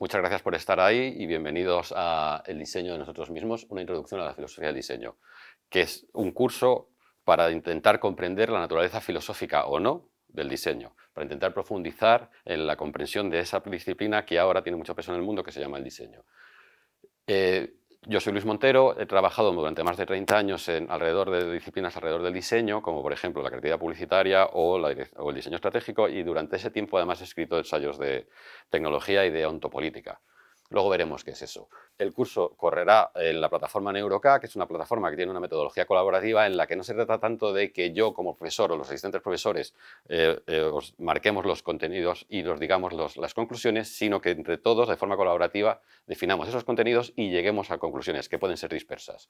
Muchas gracias por estar ahí y bienvenidos a El diseño de nosotros mismos, una introducción a la filosofía del diseño, que es un curso para intentar comprender la naturaleza filosófica o no del diseño, para intentar profundizar en la comprensión de esa disciplina que ahora tiene mucho peso en el mundo que se llama el diseño. Eh, yo soy Luis Montero, he trabajado durante más de 30 años en alrededor de disciplinas alrededor del diseño, como por ejemplo la creatividad publicitaria o, o el diseño estratégico, y durante ese tiempo además he escrito ensayos de tecnología y de ontopolítica. Luego veremos qué es eso. El curso correrá en la plataforma Neuroca, que es una plataforma que tiene una metodología colaborativa en la que no se trata tanto de que yo como profesor o los asistentes profesores eh, eh, os marquemos los contenidos y los digamos las conclusiones, sino que entre todos de forma colaborativa definamos esos contenidos y lleguemos a conclusiones que pueden ser dispersas.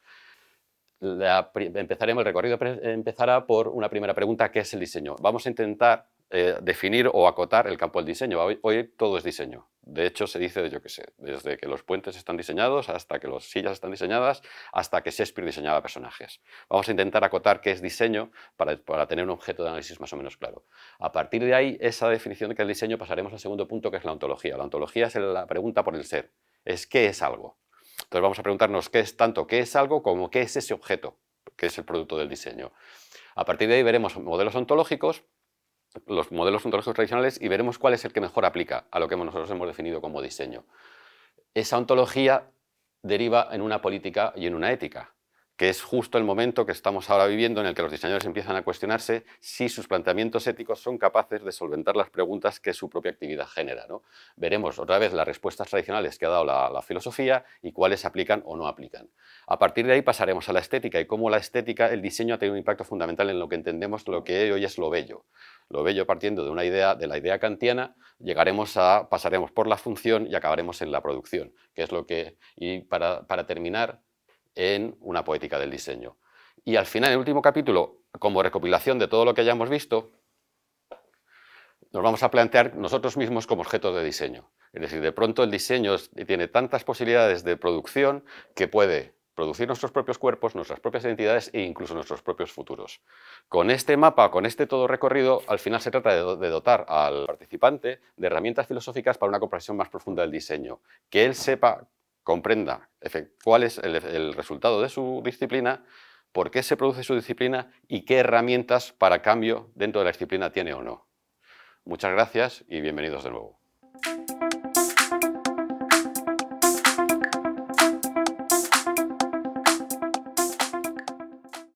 empezaremos, el recorrido empezará por una primera pregunta, que es el diseño? Vamos a intentar eh, definir o acotar el campo del diseño. Hoy, todo es diseño. De hecho, se dice, yo qué sé, desde que los puentes están diseñados hasta que las sillas están diseñadas, hasta que Shakespeare diseñaba personajes. Vamos a intentar acotar qué es diseño para, tener un objeto de análisis más o menos claro. A partir de ahí, esa definición de que es diseño, pasaremos al segundo punto, que es la ontología. La ontología es la pregunta por el ser. Es qué es algo. Entonces vamos a preguntarnos qué es tanto qué es algo como qué es ese objeto, que es el producto del diseño. A partir de ahí veremos modelos ontológicos los modelos ontológicos tradicionales y veremos cuál es el que mejor aplica a lo que nosotros hemos definido como diseño. Esa ontología deriva en una política y en una ética, que es justo el momento que estamos ahora viviendo en el que los diseñadores empiezan a cuestionarse si sus planteamientos éticos son capaces de solventar las preguntas que su propia actividad genera. Veremos otra vez las respuestas tradicionales que ha dado la, filosofía y cuáles aplican o no aplican. A partir de ahí pasaremos a la estética y cómo la estética, el diseño ha tenido un impacto fundamental en lo que entendemos lo que hoy es lo bello lo bello partiendo de una idea, de la idea kantiana, llegaremos a, pasaremos por la función y acabaremos en la producción, que es lo que, y para, para terminar en una poética del diseño. Y al final, en el último capítulo, como recopilación de todo lo que hayamos visto, nos vamos a plantear nosotros mismos como objetos de diseño. Es decir, de pronto el diseño tiene tantas posibilidades de producción que puede producir nuestros propios cuerpos, nuestras propias identidades e incluso nuestros propios futuros. Con este mapa, con este todo recorrido, al final se trata de, dotar al participante de herramientas filosóficas para una comprensión más profunda del diseño, que él sepa, comprenda cuál es el, resultado de su disciplina, por qué se produce su disciplina y qué herramientas para cambio dentro de la disciplina tiene o no. Muchas gracias y bienvenidos de nuevo.